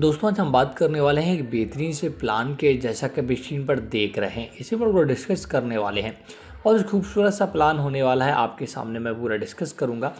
दोस्तों आज हम बात करने वाले हैं एक बेहतरीन से प्लान के जैसा कि अभी स्क्रीन पर देख रहे हैं इसी पर पूरा डिस्कस करने वाले हैं और खूबसूरत सा प्लान होने वाला है आपके सामने मैं पूरा डिस्कस करूँगा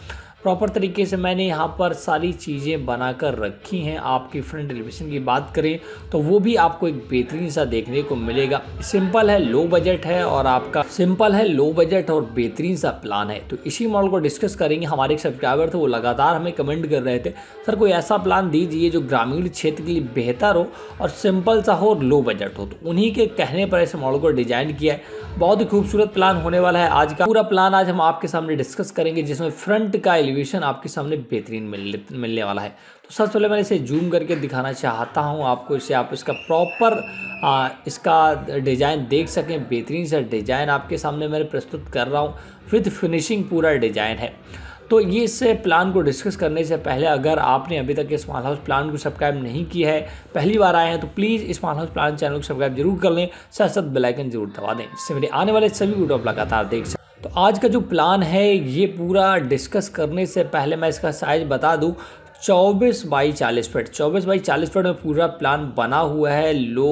प्रॉपर तरीके से मैंने यहाँ पर सारी चीज़ें बनाकर रखी हैं आपकी फ्रंट एलिवेशन की बात करें तो वो भी आपको एक बेहतरीन सा देखने को मिलेगा सिंपल है लो बजट है और आपका सिंपल है लो बजट और बेहतरीन सा प्लान है तो इसी मॉडल को डिस्कस करेंगे हमारे एक सब्सक्राइबर थे वो लगातार हमें कमेंट कर रहे थे सर कोई ऐसा प्लान दीजिए जो ग्रामीण क्षेत्र के लिए बेहतर हो और सिंपल सा हो और लो बजट हो तो उन्हीं के कहने पर इस मॉडल को डिजाइन किया है बहुत ही खूबसूरत प्लान होने वाला है आज का पूरा प्लान आज हम आपके सामने डिस्कस करेंगे जिसमें फ्रंट का एलिवेशन एनिमेशन आपके सामने बेहतरीन मिल मिलने वाला है तो सबसे पहले मैं इसे जूम करके दिखाना चाहता हूँ आपको इसे आप इसका प्रॉपर इसका डिज़ाइन देख सकें बेहतरीन सा डिज़ाइन आपके सामने मैं प्रस्तुत कर रहा हूँ विथ फिनिशिंग पूरा डिज़ाइन है तो ये इस प्लान को डिस्कस करने से पहले अगर आपने अभी तक इस माल हाउस प्लान को सब्सक्राइब नहीं किया है पहली बार आए हैं तो प्लीज़ इस माल हाउस प्लान चैनल को सब्सक्राइब जरूर कर लें साथ साथ बेलाइकन जरूर दबा दें जिससे मेरे आने वाले सभी वीडियो आप लगातार देख सकते तो आज का जो प्लान है ये पूरा डिस्कस करने से पहले मैं इसका साइज़ बता दूँ चौबीस बाई चालीस फीट चौबीस बाई चालीस फीट में पूरा प्लान बना हुआ है लो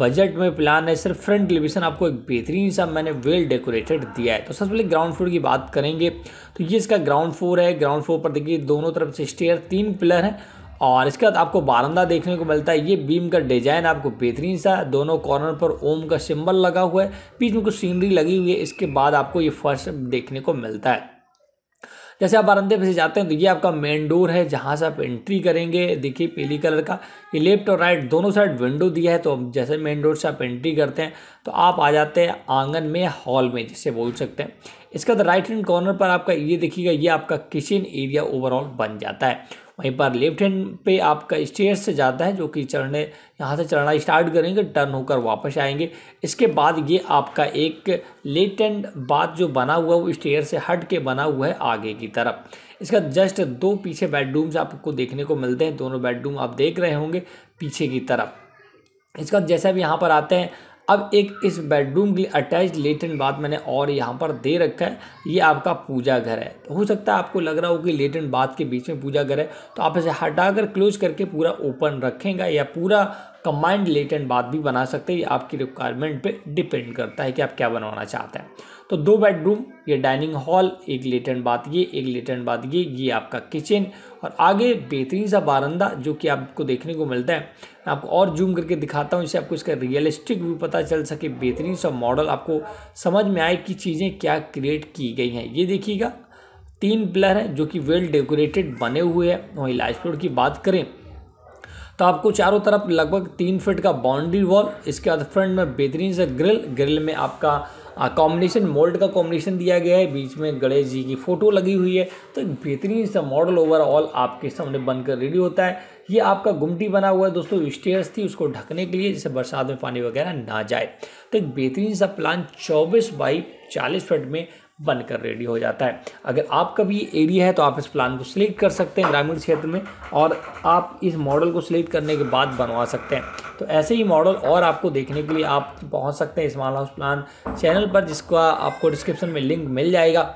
बजट में प्लान है सिर्फ फ्रंट एलिवेशन आपको एक बेहतरीन सा मैंने वेल डेकोरेटेड दिया है तो सबसे पहले ग्राउंड फ्लोर की बात करेंगे तो ये इसका ग्राउंड फ्लोर है ग्राउंड फ्लोर पर देखिए दोनों तरफ से स्टेयर तीन पिलर हैं और इसके बाद आपको बारंदा देखने को मिलता है ये बीम का डिजाइन आपको बेहतरीन सा दोनों कॉर्नर पर ओम का सिंबल लगा हुआ है बीच में कुछ सीनरी लगी हुई है इसके बाद आपको ये फर्श देखने को मिलता है जैसे आप बारंदे पे से जाते हैं तो ये आपका मेन डोर है जहाँ से आप एंट्री करेंगे देखिए पीली कलर का ये लेफ्ट और राइट दोनों साइड विंडो दिया है तो जैसे मेन डोर से आप एंट्री करते हैं तो आप आ जाते हैं आंगन में हॉल में जिसे बोल सकते हैं इसके बाद राइट हैंड कॉर्नर पर आपका ये देखिएगा ये आपका किचन एरिया ओवरऑल बन जाता है वहीं पर लेफ्ट हैंड पे आपका स्टेयर से जाता है जो कि चढ़ने यहाँ से चढ़ना स्टार्ट करेंगे टर्न होकर वापस आएंगे इसके बाद ये आपका एक लेट एंड बात जो बना हुआ है वो स्टेयर से हट के बना हुआ है आगे की तरफ इसका जस्ट दो पीछे बेडरूम्स आपको देखने को मिलते हैं दोनों बेडरूम आप देख रहे होंगे पीछे की तरफ इसका जैसे अब यहाँ पर आते हैं अब एक इस बेडरूम के लिए अटैच लेटरिन बाथ मैंने और यहाँ पर दे रखा है ये आपका पूजा घर है तो हो सकता है आपको लग रहा हो कि लेटरिन बाथ के बीच में पूजा घर है तो आप इसे हटाकर क्लोज करके पूरा ओपन रखेंगे या पूरा कंबाइंड लेटेंट बात भी बना सकते हैं ये आपकी रिक्वायरमेंट पे डिपेंड करता है कि आप क्या बनवाना चाहते हैं तो दो बेडरूम ये डाइनिंग हॉल एक लेटेंट बात ये एक लेटेंट बात ये ये आपका किचन और आगे बेहतरीन सा बारंदा जो कि आपको देखने को मिलता है मैं आपको और जूम करके दिखाता हूँ इससे आपको इसका रियलिस्टिक भी पता चल सके बेहतरीन सा मॉडल आपको समझ में आए कि चीज़ें क्या क्रिएट की गई हैं ये देखिएगा तीन पिलर हैं जो कि वेल डेकोरेटेड बने हुए हैं वहीं लाइफ की बात करें तो आपको चारों तरफ लगभग तीन फिट का बाउंड्री वॉल इसके बाद फ्रंट में बेहतरीन सा ग्रिल ग्रिल में आपका कॉम्बिनेशन मोल्ड का कॉम्बिनेशन दिया गया है बीच में गणेश जी की फ़ोटो लगी हुई है तो एक बेहतरीन सा मॉडल ओवरऑल आपके सामने बनकर रेडी होता है ये आपका गुमटी बना हुआ है दोस्तों स्टेयर्स थी उसको ढकने के लिए जिससे बरसात में पानी वगैरह ना जाए तो एक बेहतरीन सा प्लान चौबीस बाई चालीस फट में बनकर रेडी हो जाता है अगर आपका भी एरिया है तो आप इस प्लान को सिलेक्ट कर सकते हैं ग्रामीण क्षेत्र में और आप इस मॉडल को सिलेक्ट करने के बाद बनवा सकते हैं तो ऐसे ही मॉडल और आपको देखने के लिए आप पहुंच सकते हैं स्मॉल हाउस प्लान चैनल पर जिसका आपको डिस्क्रिप्शन में लिंक मिल जाएगा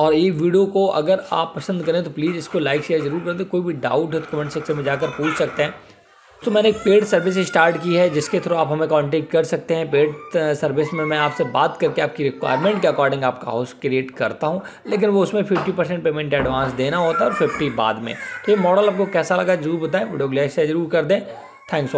और ये वीडियो को अगर आप पसंद करें तो प्लीज़ इसको लाइक शेयर जरूर कर दें कोई भी डाउट है तो कमेंट सेक्शन में जाकर पूछ सकते हैं तो मैंने एक पेड सर्विस स्टार्ट की है जिसके थ्रू आप हमें कांटेक्ट कर सकते हैं पेड सर्विस uh, में मैं आपसे बात करके आपकी रिक्वायरमेंट के अकॉर्डिंग आपका हाउस क्रिएट करता हूँ लेकिन वो उसमें फिफ्टी परसेंट पेमेंट एडवांस देना होता है और फिफ्टी बाद में तो ये मॉडल आपको कैसा लगा जरूर बताएं वीडियो को जरूर कर दें थैंक्स